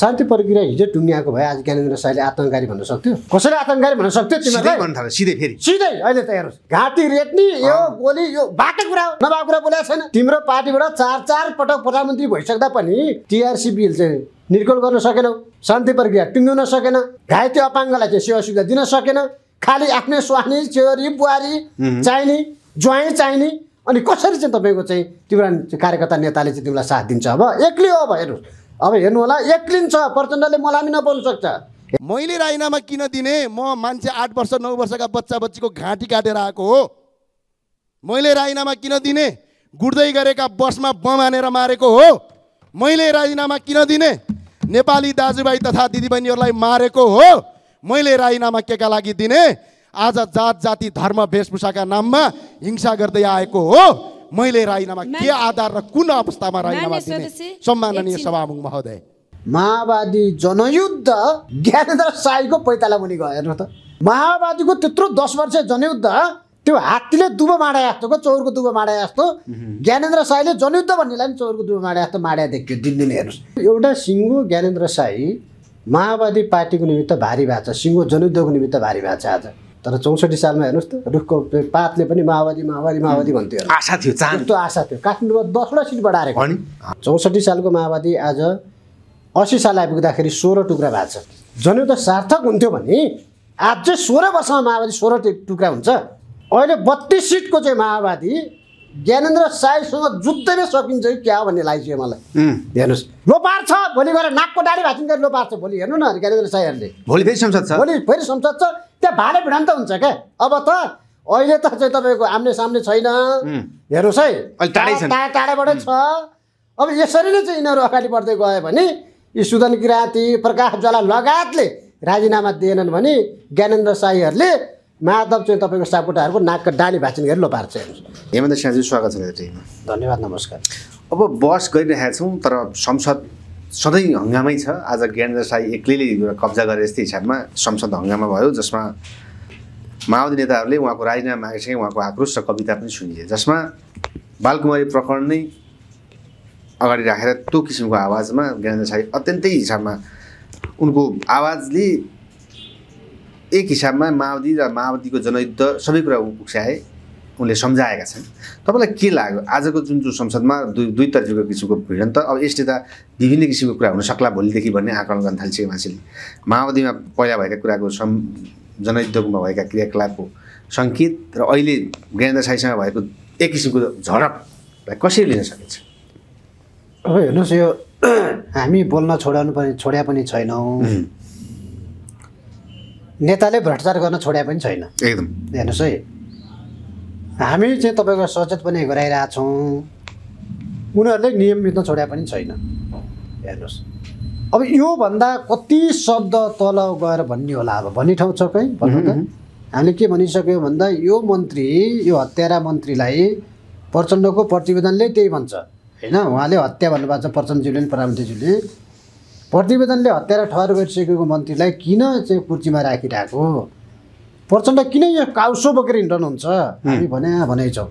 शान्ति प्रक्रिया हिजो टुङ्गियाको भए आज ज्ञानेन्द्र शाहले आतङ्कारी भन्न सक्थ्यो कसैले आतङ्कारी भन्न सक्थ्यो सिधै फेरि सिधै अहिले त हेर्नुहोस् घाँटी रेट्ने यो गोली यो बाटो कुरा हो नभएको कुरा बोलेको छैन तिम्रो पार्टीबाट चार चार पटक प्रधानमन्त्री भइसक्दा पनि टिआरसी बिल चाहिँ निर्कोल गर्न सकेनौ शान्ति प्रक्रिया टुङ्ग्याउन सकेन घाइते अपाङ्गलाई चाहिँ सेवा सुविधा दिन सकेन खालि आफ्नै स्वानी चेरी बुहारी चाहिने ज्वाइँ चाहिने अनि कसरी चाहिँ तपाईँको चाहिँ तिम्रो कार्यकर्ता नेताले चाहिँ तिमीलाई साथ दिन्छ अब एक्लै हो अब हेर्नुहोस् अब हेर्नु होला छ प्रचण्डले मलाई पनि नबोल्नु सक्छ मैले राजीनामा किन दिने म मान्छे आठ वर्ष नौ वर्षका बच्चा बच्चीको घाँटी काटेर आएको हो मैले राजीनामा किन दिने गुड्दै गरेका बसमा बम हानेर मारेको हो मैले राजीनामा किन दिने नेपाली दाजुभाइ तथा दिदीबहिनीहरूलाई मारेको हो मैले राजीनामा के का लागि दिने आज जात जाति धर्म वेशभूषाका नाममा हिंसा गर्दै आएको हो मैले राजीनामा के आधार र कुन अवस्थामा राजीनामा दिने सम्माननीय सभामुख महोदय माओवादी जनयुद्ध ज्ञानेन्द्र साईको पैताला मुनि गयो हेर्नु त माओवादीको त्यत्रो दस वर्ष जनयुद्ध त्यो हात्तीले दुबो माडा जस्तोको चौरको दुबो माडा जस्तो ज्ञानेन्द्र साईले जनयुद्ध भन्नेलाई पनि चौरको दुबो माडा जस्तो माडा देखियो दिनदिन हेर्नुहोस् एउटा सिङ्गो ज्ञानेन्द्र साई माओवादी पार्टीको निमित्त भारी भएको छ सिङ्गो जनयुद्धको निमित्त भारी भएको छ आज तर चौसठी सालमा हेर्नुहोस् त रुखको पातले पनि माओवादी माओवादी माओवादी भन्थ्यो आशा थियो त्यस्तो आशा थियो काठमाडौँमा दसवटा सिट बढाएको चौसठी सालको माओवादी आज असी साल आइपुग्दाखेरि सोह्र टुक्रा भएको छ जनयुद्ध सार्थक हुन्थ्यो भने आज चाहिँ सोह्र वर्षमा माओवादी सोह्र टुक्रा हुन्छ अहिले बत्तिस सिटको चाहिँ माओवादी ज्ञानेन्द्र साईसँग जुत्तै नै सकिन्छ कि क्या हो भन्ने लागेको मलाई हेर्नुहोस् लोपार छ भोलि गएर नाकको डाडी भाषण गरेर लोपार छ भोलि हेर्नु न ज्ञानेन्द्र साईहरूले भोलि फेरि संसद छ भोलि फेरि संसद छ त्यहाँ भाले भिडान्त हुन्छ क्या अब त अहिले त चाहिँ तपाईँको आम्ने सामने छैन हेर्नुहोस् है टाढा टाढाबाट छ अब यसरी नै चाहिँ यिनीहरू अगाडि बढ्दै गयो भने यी सुदन किराँती प्रकाश ज्वाला लगायतले राजीनामा दिएनन् भने ज्ञानेन्द्र साईहरूले माधव चाहिँ तपाईँको सापकोटाहरूको नाकको डाली भाँचिन गरी लोपार्छ हेर्नुहोस् हेमन्त सिंहजी स्वागत छ धन्यवाद नमस्कार अब बस गरिरहेका छौँ तर संसद सधैँ हङ्गामै छ आज ज्ञानेन्द्र साई एक्लैले कब्जा गरे यस्तै हिसाबमा संसद हङ्गामा भयो जसमा माओवादी नेताहरूले उहाँको राजीनामा मागेसँगै उहाँको आक्रोश र कविता पनि सुनिए जसमा बालकुमारी प्रकरण नै अगाडि राखेर त्यो किसिमको आवाजमा ज्ञानेन्द्र साई अत्यन्तै हिसाबमा उनको आवाजले एक हिसाबमा माओवादी र माओवादीको जनयुद्ध सबै कुरा उक्साए उनले सम्झाएका छन् तपाईँलाई के लाग्यो आजको जुन जुन संसदमा दुई दुईतर्फीको किसिमको भिडन्त अब यसले त विभिन्न किसिमको कुरा हुन सक्ला भोलिदेखि भन्ने आकलन गर्न थालिसके मान्छेले माओवादीमा पहिला भएका कुराको सम् जनयुद्धमा भएका क्रियाकलापको सङ्केत र अहिले ज्ञानेन्द्र साईसँग भएको एक किसिमको झडपलाई कसरी लिन सकिन्छ अब हेर्नुहोस् यो हामी बोल्न छोडाउनु पनि छोड्या पनि छैनौँ नेताले भ्रष्टाचार गर्न छोड्या पनि छैन एकदम हेर्नुहोस् है हामी चाहिँ तपाईँको सचेत पनि गराइरहेछौँ उनीहरूले नियम बित्न छोड्या पनि छैन हेर्नुहोस् अब योभन्दा कति शब्द तल गएर भन्ने होला अब भन्ने ठाउँ छ कहीँ भन्नु त हामीले के भनिसक्यौँ भन्दा यो मन्त्री यो हत्यारा मन्त्रीलाई प्रचण्डको प्रतिवेदनले त्यही भन्छ होइन उहाँले हत्या भन्नुभएको छ प्रचण्डज्यूले पनि प्रधानमन्त्रीज्यूले प्रतिवेदनले हत्यारा ठहर गरिसकेको मन्त्रीलाई किन चाहिँ कुर्चीमा राखिरहेको प्रचण्ड किन यो काउसो बोकेर हिँड्नुहुन्छ हामी भने भनेछौँ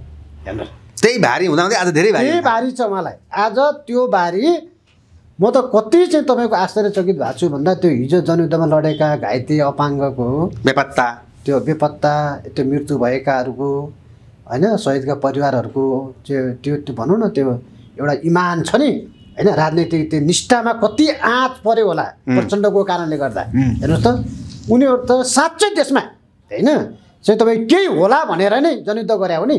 त्यही भारी हुँदा आज धेरै भारी त्यही भारी छ मलाई आज त्यो भारी म त कति चाहिँ तपाईँको आश्चर्यचकित भएको छु भन्दा त्यो हिजो जनयुद्धमा लडेका घाइते अपाङ्गको बेपत्ता त्यो बेपत्ता त्यो मृत्यु भएकाहरूको होइन शहीदका परिवारहरूको त्यो त्यो त्यो भनौँ न त्यो एउटा इमान छ नि होइन राजनैतिक त्यो निष्ठामा कति आँच पऱ्यो होला प्रचण्डको कारणले गर्दा हेर्नुहोस् त उनीहरू त साँच्चै देशमा होइन चाहिँ तपाईँ केही होला भनेर नै जनयुद्ध गरे हो नि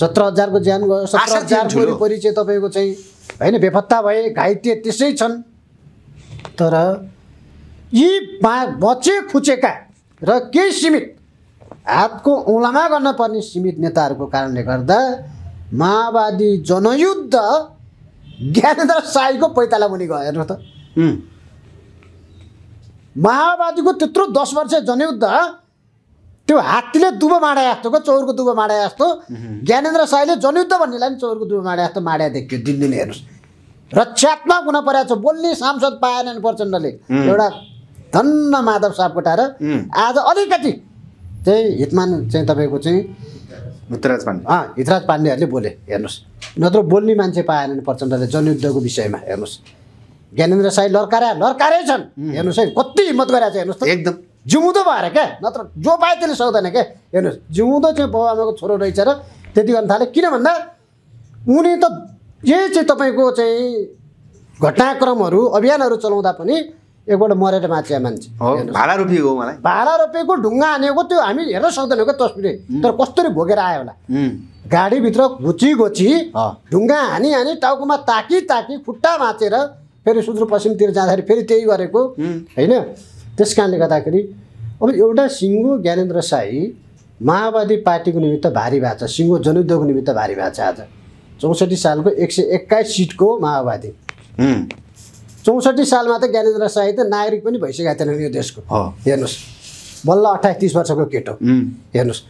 सत्र हजारको ज्यान गयो सत्र हजार वरिपरि चाहिँ तपाईँको चाहिँ होइन बेपत्ता भए घाइते त्यसै छन् तर यी बा बचे खुचेका र केही सीमित हातको औँलामा गर्न पर्ने सीमित नेताहरूको कारणले गर्दा माओवादी जनयुद्ध ज्ञानेन्द्र साईको पैताला मुनि गयो हेर्नु त माओवादीको त्यत्रो दस वर्ष जनयुद्ध त्यो हात्तीले दुबो माडा जस्तोको चौरको दुबो माडा जस्तो ज्ञानेन्द्र साईले जनयुद्ध भन्नेलाई पनि चौरको दुबो माडा जस्तो माडा देखियो दिनदिन हेर्नुहोस् रक्षात्मक हुन परेको छ बोल्ने सांसद भने प्रचण्डले एउटा धन्न माधव सापकोटा कोटाएर आज अलिकति चाहिँ हितमान चाहिँ तपाईँको चाहिँ हितराज पाण्डे अँ हितराज पाण्डेहरूले बोले हेर्नुहोस् नत्र बोल्ने मान्छे पाएनन् प्रचण्डले जनयुद्धको विषयमा हेर्नुहोस् ज्ञानेन्द्र साई लर्कारा लड्काएरै छन् हेर्नुहोस् है कति हिम्मत गरेर हेर्नुहोस् एकदम जिउँदो भएर क्या नत्र जो पायो त्यसले सक्दैन क्या हेर्नुहोस् जिउँदो चाहिँ बाउ आमाको छोरो रहेछ र त्यति गर्न थाले किन भन्दा उनी त जे चाहिँ तपाईँको चाहिँ घटनाक्रमहरू अभियानहरू चलाउँदा पनि एकबाट मरेर बाँचे मान्छे भाडा रोपिएको मलाई भाडा रोपिएको ढुङ्गा हानेको त्यो हामी हेर्न सक्दैनौँ क्या तस्बिर तर कसरी भोगेर आयो होला गाडीभित्र घुची घोची ढुङ्गा हानी हानी टाउकोमा ताकी ताकी खुट्टा बाँचेर फेरि सुदूरपश्चिमतिर जाँदाखेरि फेरि त्यही गरेको होइन त्यस कारणले गर्दाखेरि अब एउटा सिङ्गो ज्ञानेन्द्र साई माओवादी पार्टीको निमित्त भारी भएको छ सिङ्गो जनयुद्धको निमित्त भारी भएको छ आज चौसठी सालको एक सय एक्काइस सिटको माओवादी चौसठी सालमा त ज्ञानेन्द्र साई त नागरिक पनि भइसकेका थिएन यो देशको हेर्नुहोस् बल्ल अठाइस तिस वर्षको केटो हेर्नुहोस्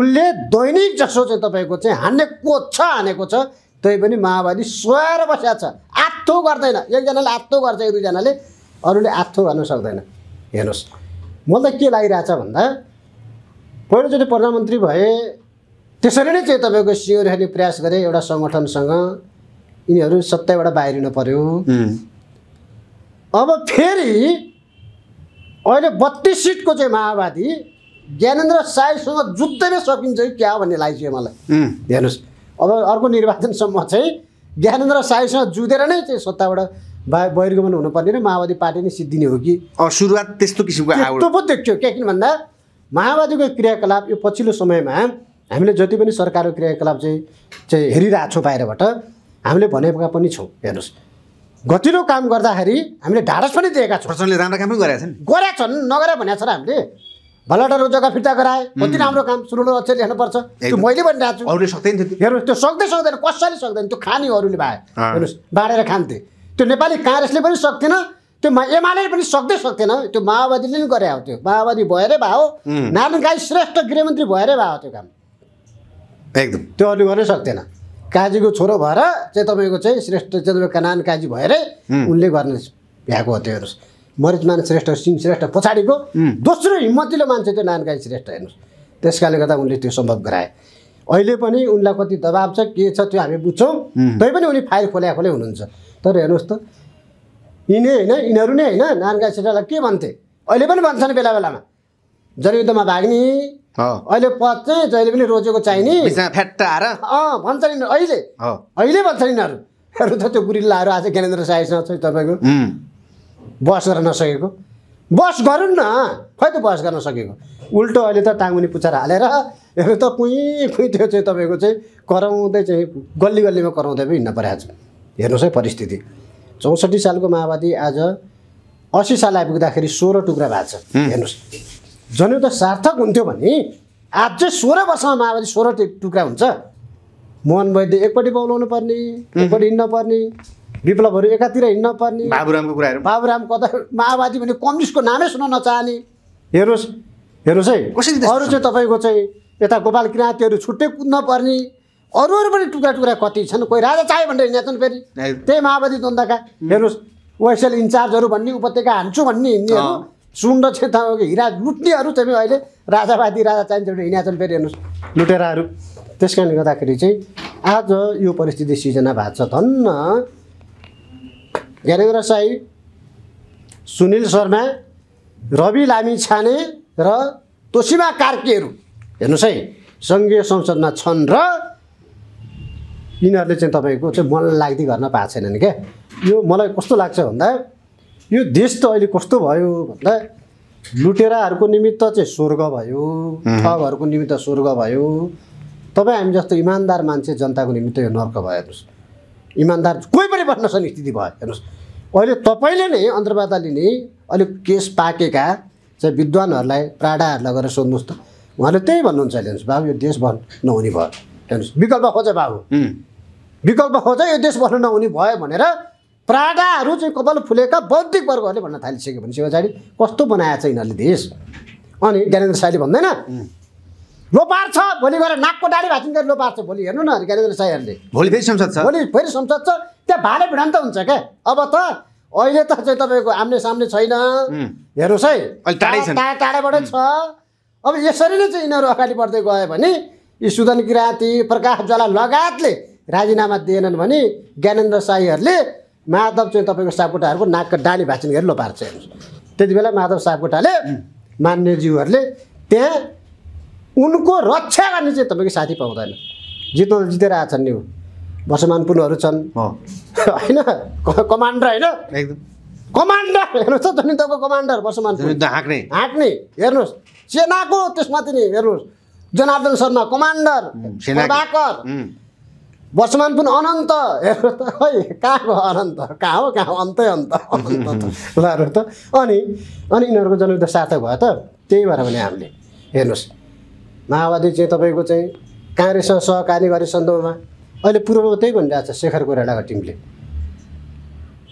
उसले दैनिक जसो चाहिँ तपाईँको चाहिँ हान्ने छ हानेको छ तै पनि माओवादी सोएर बसेको छ आत्थो गर्दैन एकजनाले आत्थो गर्छ एक दुईजनाले अरूले आत्थो गर्न सक्दैन हेर्नुहोस् मलाई त के लागिरहेछ भन्दा पहिलोचोटि प्रधानमन्त्री भए त्यसरी नै चाहिँ तपाईँको सियो प्रयास गरे एउटा सङ्गठनसँग यिनीहरू सत्ताबाट बाहिरिनु पर्यो अब फेरि अहिले बत्तिस सिटको चाहिँ माओवादी ज्ञानेन्द्र साईसँग जुत्दै नै सकिन्छ कि क्या भन्ने लागि चाहिँ मलाई हेर्नुहोस् अब अर्को निर्वाचनसम्म चाहिँ ज्ञानेन्द्र साईसँग जुधेर नै चाहिँ सत्ताबाट बा बहिर्गमन हुनुपर्ने र माओवादी पार्टी नै सिद्धिने हो कि सुरुवात त्यस्तो किसिमको त्यो पो देख्छु क्या किन भन्दा माओवादीको क्रियाकलाप यो पछिल्लो समयमा हामीले जति पनि सरकारको क्रियाकलाप चाहिँ चाहिँ हेरिरहेछौँ बाहिरबाट हामीले भनेका पनि छौँ हेर्नुहोस् गतिलो काम गर्दाखेरि हामीले ढाडस पनि दिएका छौँ प्रचण्डले राम्रो काम पनि गरेका छन् गरेका छन् नगरे भनेको छ र हामीले भलाटारो जग्गा फिर्ता गराए कति राम्रो काम सुरुलो अक्षर लेख्नुपर्छ त्यो मैले पनि अरूले सक्दैन थियो हेर्नुहोस् त्यो सक्दै सक्दैन कसरी सक्दैन त्यो खाने अरूले भए हेर्नुहोस् बाँडेर खान्थे त्यो नेपाली काङ्ग्रेसले पनि सक्थेन त्यो एमाले पनि सक्दै सक्थेन त्यो माओवादीले पनि गरे हो त्यो माओवादी भएरै भयो नारायण गाई श्रेष्ठ गृहमन्त्री भएरै भयो त्यो काम एकदम त्यो अरू गर्नै सक्थेन काजीको छोरो भएर चाहिँ तपाईँको चाहिँ श्रेष्ठ चाहिँ तपाईँको काजी भएरै उनले गर्ने भ्याएको हो त्यो हेर्नुहोस् मरिचमान श्रेष्ठ सिंह श्रेष्ठ पछाडिको दोस्रो हिम्मतिलो मान्छे त्यो नान गाई श्रेष्ठ हेर्नुहोस् त्यस कारणले गर्दा उनले त्यो सम्भव गराए अहिले पनि उनलाई कति दबाब छ के छ त्यो हामी बुझ्छौँ तै पनि उनी फाइल खोल्या खोले हुनुहुन्छ तर हेर्नुहोस् त यिनी होइन यिनीहरू नै होइन नानका छेत्रालाई के भन्थे अहिले पनि भन्छन् बेला बेलामा जनयुद्धमा भाग्ने अहिले पद चाहिँ जहिले पनि रोजेको चाहिने फ्याट्टा आएर अँ भन्छन् यिनीहरू अहिले अहिले भन्छन् यिनीहरू हेर्नु त त्यो गुरिल्लाहरू आज ज्ञानेन्द्र साईसँग चाहिँ तपाईँको बस गर्न नसकेको बस गरौँ न खै त बस गर्न सकेको उल्टो अहिले त टाङ्गुनी पुछार हालेर हेर्नु त कुहीँ कुहीँ त्यो चाहिँ तपाईँको चाहिँ कराउँदै चाहिँ गल्ली गल्लीमा कराउँदै पनि हिँड्न परेको छ हेर्नुहोस् है परिस्थिति चौसठी सालको माओवादी आज असी साल आइपुग्दाखेरि सोह्र टुक्रा भएको छ हेर्नुहोस् जनयुद्ध सार्थक हुन्थ्यो भने आज चाहिँ सोह्र वर्षमा माओवादी सोह्र टुक्रा हुन्छ मोहन वैद्य एकपट्टि बौलाउनु पर्ने एकपट्टि हिँड्न पर्ने विप्लवहरू एकातिर हिँड्न पर्ने बाबुरामको कुराहरू बाबुराम कता माओवादी भने कम्युनिस्टको नामै सुन्न नचाहने हेर्नुहोस् हेर्नुहोस् है कसरी अरू चाहिँ तपाईँको चाहिँ यता गोपाल किराँतीहरू छुट्टै कुद्न पर्ने अरू अरू पनि टुक्रा टुक्रा कति छन् कोही राजा चाहे भनेर छन् फेरि त्यही माओवादी द्वन्दका हेर्नुहोस् ओएसएल इन्चार्जहरू भन्ने उपत्यका हान्छु भन्ने हिँड्नेहरू सुन र क्षेत्र हिरा लुट्नेहरू चाहिँ अहिले राजावादी राजा चाहिन्छ भने छन् फेरि हेर्नुहोस् लुटेराहरू त्यस कारणले गर्दाखेरि चाहिँ आज यो परिस्थिति सिर्जना भएको छ धन्न ज्ञानेन्द्र साई सुनिल शर्मा रवि लामी छाने र तोसिमा कार्कीहरू हेर्नुहोस् है सङ्घीय संसदमा छन् र यिनीहरूले चाहिँ तपाईँको चाहिँ मन लाग्दै गर्न पाएको छैन नि क्या यो मलाई कस्तो लाग्छ भन्दा यो देश त अहिले कस्तो भयो भन्दा लुटेराहरूको निमित्त चाहिँ स्वर्ग भयो ठगहरूको निमित्त स्वर्ग भयो तपाईँ हामी जस्तो इमान्दार मान्छे जनताको निमित्त यो नर्क भयो हेर्नुहोस् इमान्दार कोही पनि बस्न सक्ने स्थिति भयो हेर्नुहोस् अहिले तपाईँले नै अन्तर्वार्ताले नै अहिले केस पाकेका चाहिँ विद्वानहरूलाई प्राडाहरूलाई गरेर सोध्नुहोस् त उहाँले त्यही भन्नुहुन्छ अहिले हेर्नुहोस् बाबु यो देश भ नहुने भयो हेर्नुहोस् विकल्प खोजे बाबु विकल्प खोज यो देश बस्न नहुने भयो भनेर प्रागाहरू चाहिँ कपाल फुलेका बौद्धिक वर्गहरूले भन्न थालिसक्यो भनेपछि पछाडि कस्तो बनाएछ यिनीहरूले देश अनि ज्ञानेन्द्र साईले भन्दैन लोपार छ भोलि गएर नाकको डाली भाषण गरेर लोपार छ भोलि हेर्नु न ज्ञानेन्द्र साईहरूले भोलि फेरि संसद छ भोलि फेरि संसद छ त्यहाँ भाले भिडान्त हुन्छ क्या अब त अहिले त चाहिँ तपाईँको आम्ने सामने छैन हेर्नुहोस् है टाढा टाढाबाट छ अब यसरी नै चाहिँ यिनीहरू अगाडि बढ्दै गयो भने यी सुदन किराँती प्रकाश ज्वाला लगायतले राजीनामा दिएनन् भने ज्ञानेन्द्र साईहरूले माधव चाहिँ तपाईँको सापकोटाहरूको नाक डाली भाषण गरेर लोपार्छ हेर्नुहोस् त्यति बेला माधव सापकोटाले मान्यज्यूहरूले त्यहाँ उनको रक्षा गर्ने चाहिँ तपाईँको साथी पाउँदैन जितो जितेर आएको छन् नि वर्षमान पुनहरू छन् होइन कमान्डर होइन कमान्डर हेर्नुहोस् त तपाईँको कमान्डर वर्षमान हाँक्ने हाँक्ने हेर्नुहोस् सेनाको त्यसमाथि नि हेर्नुहोस् जनार्दन शर्मा कमान्डर वर्षमान पनि अनन्त हेर्नु त खै कहाँ गयो अनन्त कहाँ हो कहाँ अन्तै अन्त अनन्त ल त अनि अनि यिनीहरूको जन्म सार्थक भयो त त्यही भएर भने हामीले हेर्नुहोस् माओवादी चाहिँ तपाईँको चाहिँ काङ्ग्रेससँग सहकारी गरे सन्दर्भमा अहिले पूर्वमा त्यही भनिरहेको शेखर कोइरालाको टिमले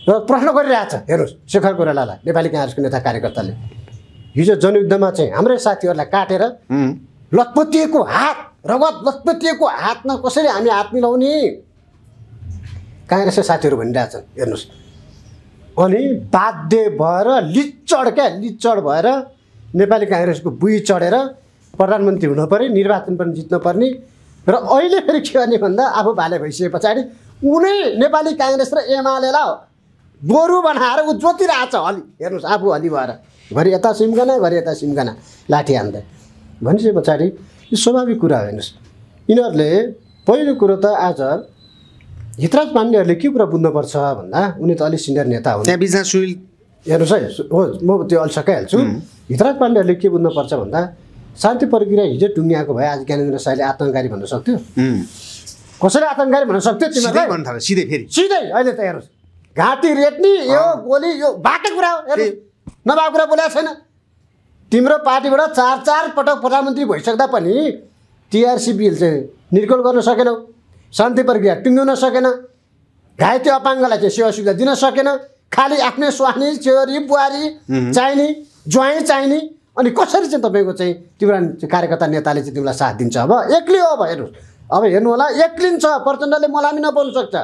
र प्रश्न गरिरहेछ हेर्नुहोस् शेखर कोइरालालाई नेपाली काङ्ग्रेसको नेता कार्यकर्ताले हिजो जनयुद्धमा चाहिँ हाम्रै साथीहरूलाई काटेर लतपतिएको हात रगत लतपटिएको हातमा कसरी हामी हात मिलाउने काङ्ग्रेसका साथीहरू भनिरहेछन् हेर्नुहोस् अनि बाध्य भएर लिचड क्या लिचड भएर नेपाली काङ्ग्रेसको बुई चढेर प्रधानमन्त्री हुन पऱ्यो निर्वाचन पनि जित्न पर्ने र अहिले फेरि के गर्ने भन्दा आफू भाले भइसके पछाडि उनी नेपाली काङ्ग्रेस र एमालेलाई गोरु बनाएर ऊ छ हलि हेर्नुहोस् आफू हली भएर घरि यता सिम्कना घरि यता सिम्कना लाठी हान्दै भनिसके पछाडि यो स्वाभाविक कुरा हो हेर्नुहोस् यिनीहरूले पहिलो कुरो त आज हितराज मान्नेहरूले के कुरा बुझ्नुपर्छ भन्दा उनी त अलिक सिनियर नेता हुन् त्यहाँ बिचमा सुल हेर्नुहोस् है हो म त्यो अलि सकाइहाल्छु हितराज पाण्डेहरूले के बुझ्नुपर्छ भन्दा शान्ति प्रक्रिया हिजो टुङ्गिएको भए आज ज्ञानेन्द्र साईले आतङ्कारी भन्न सक्थ्यो कसैले आतङ्कारी भन्न सक्थ्यो थाल्यो सिधै फेरि सिधै अहिले त हेर्नुहोस् घाँटी रेट्ने यो गोली यो बाटो कुरा हो नभएको कुरा बोलेको छैन तिम्रो पार्टीबाट चार चार पटक प्रधानमन्त्री भइसक्दा पनि टिआरसी बिल चाहिँ निर्कोल गर्न सकेनौ शान्ति प्रक्रिया टुङ्गाउन सकेन घाइते अपाङ्गलाई चाहिँ सेवा सुविधा दिन सकेन खालि आफ्नै स्वानी छोरी बुहारी चाहिने ज्वाइँ चाहिने अनि कसरी चाहिँ तपाईँको चाहिँ तिम्रो कार्यकर्ता नेताले चाहिँ तिमीलाई साथ दिन्छ अब एक्लै हो अब हेर्नुहोस् अब हेर्नु होला एक्लिन छ प्रचण्डले मलामी नपर्नु सक्छ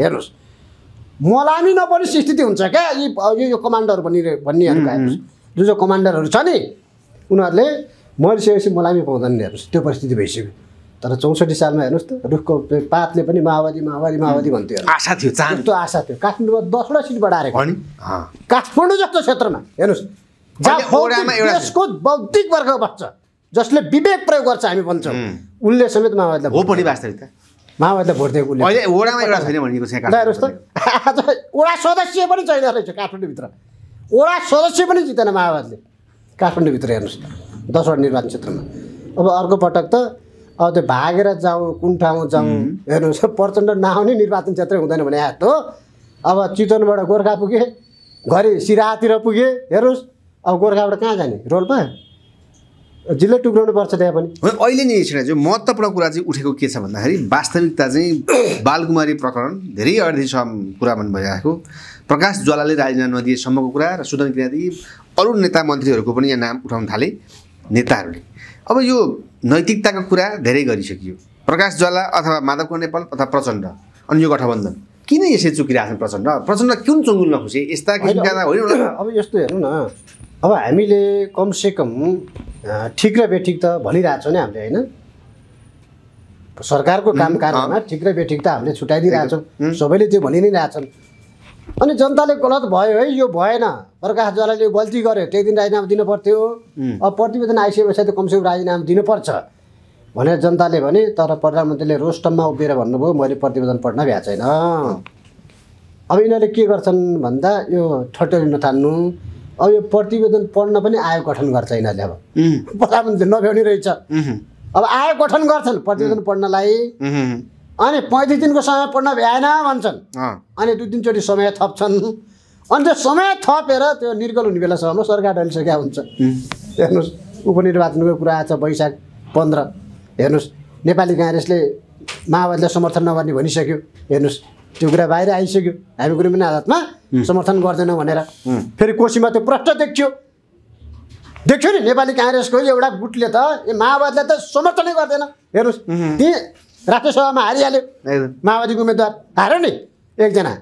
हेर्नुहोस् मलामी नपर्ने स्थिति हुन्छ क्या यी यो कमान्डर भनि भन्नेहरू हेर्नुहोस् जो जो कमान्डरहरू छ नि उनीहरूले मरिसकेपछि मलामी पाउँदैन नि हेर्नुहोस् त्यो परिस्थिति भइसक्यो तर चौसठी सालमा हेर्नुहोस् त रुखको पातले पनि माओवादी माओवादी माओवादी भन्थ्यो आशा थियो त्यस्तो आशा थियो काठमाडौँमा दसवटा सिट बढाएको काठमाडौँ जस्तो क्षेत्रमा हेर्नुहोस् बौद्धिक वर्ग बच्छ जसले विवेक प्रयोग गर्छ हामी भन्छौँ उनले समेत माओवादीलाई हो पनि वास्तविकता माओवादीलाई भोट दिएको उसले वडामा एउटा छैन भनेको हेर्नुहोस् त आज वडा सदस्य पनि छैन रहेछ काठमाडौँभित्र वडा सदस्य पनि जितेन माओवादीले काठमाडौँभित्र हेर्नुहोस् दसवटा निर्वाचन क्षेत्रमा अब अर्को पटक त अब त्यो भागेर जाउँ कुन ठाउँ जाउँ हेर्नुहोस् प्रचण्ड नआउने निर्वाचन क्षेत्रै हुँदैन भने यस्तो अब चितवनबाट गोर्खा पुगे घरि सिराहातिर पुगे हेर्नुहोस् अब गोर्खाबाट कहाँ जाने रोल्पा जिल्ला टुक्राउनु पर्छ त्यहाँ पनि अहिले नै एकछिन महत्त्वपूर्ण कुरा चाहिँ उठेको के छ भन्दाखेरि वास्तविकता चाहिँ बालकुमारी प्रकरण धेरै अर्धिसम्म कुरा पनि भइरहेको प्रकाश ज्वालाले राजीनामा नदिएसम्मको कुरा र सुदन किराँती अरू नेता मन्त्रीहरूको पनि यहाँ नाम उठाउन थाले नेताहरूले अब यो नैतिकताको कुरा धेरै गरिसकियो प्रकाश ज्वाला अथवा माधवको नेपाल अथवा प्रचण्ड अनि यो गठबन्धन किन यसरी चुकिरहेको छन् प्रचण्ड प्रचण्ड किन चुङ्गुल्न खुसी यस्ता किसिमका होइन अब यस्तो हेर्नु न अब हामीले कमसेकम ठिक र बेठिक त भनिरहेछौँ नि हामीले होइन सरकारको काम कारणमा ठिक र बेठिक त हामीले छुट्याइदिइरहेछौँ सबैले त्यो भनि नै रहेछन् अनि जनताले गलत भयो है यो भएन प्रकाश जलाले गल्ती गर्यो त्यही दिन राजीनामा दिनु पर्थ्यो अब प्रतिवेदन आइसकेपछि त कमसेकम राजीनामा दिनुपर्छ भनेर जनताले भने तर प्रधानमन्त्रीले रोस्टममा उभिएर भन्नुभयो मैले प्रतिवेदन पढ्न भ्या छैन अब यिनीहरूले के गर्छन् भन्दा यो ठट्टरी नठान्नु अब यो प्रतिवेदन पढ्न पनि आयोग गठन गर्छ यिनीहरूले अब प्रधानमन्त्री नभ्याउने रहेछ अब आयोग गठन गर्छन् प्रतिवेदन पढ्नलाई अनि पैँतिस दिनको समय पढ्न भ्याएन भन्छन् अनि दुई तिनचोटि समय थप्छन् अनि त्यो समय थपेर त्यो निर्गल हुने बेलासम्म सरकार डलिसकेका हुन्छ हेर्नुहोस् उपनिर्वाचनको कुरा आएको छ वैशाख पन्ध्र हेर्नुहोस् नेपाली काङ्ग्रेसले माओवादीलाई समर्थन नगर्ने भनिसक्यो हेर्नुहोस् त्यो कुरा बाहिर आइसक्यो हामी कुनै पनि आदतमा समर्थन गर्दैनौँ भनेर फेरि कोसीमा त्यो प्रष्ट देखियो देख्यो नि नेपाली काङ्ग्रेसको एउटा गुटले त माओवादीलाई त समर्थनै गर्दैन हेर्नुहोस् ती राष्ट्रिय सभामा हारिहाल्यो माओवादीको उम्मेद्वार हार्यो नि एकजना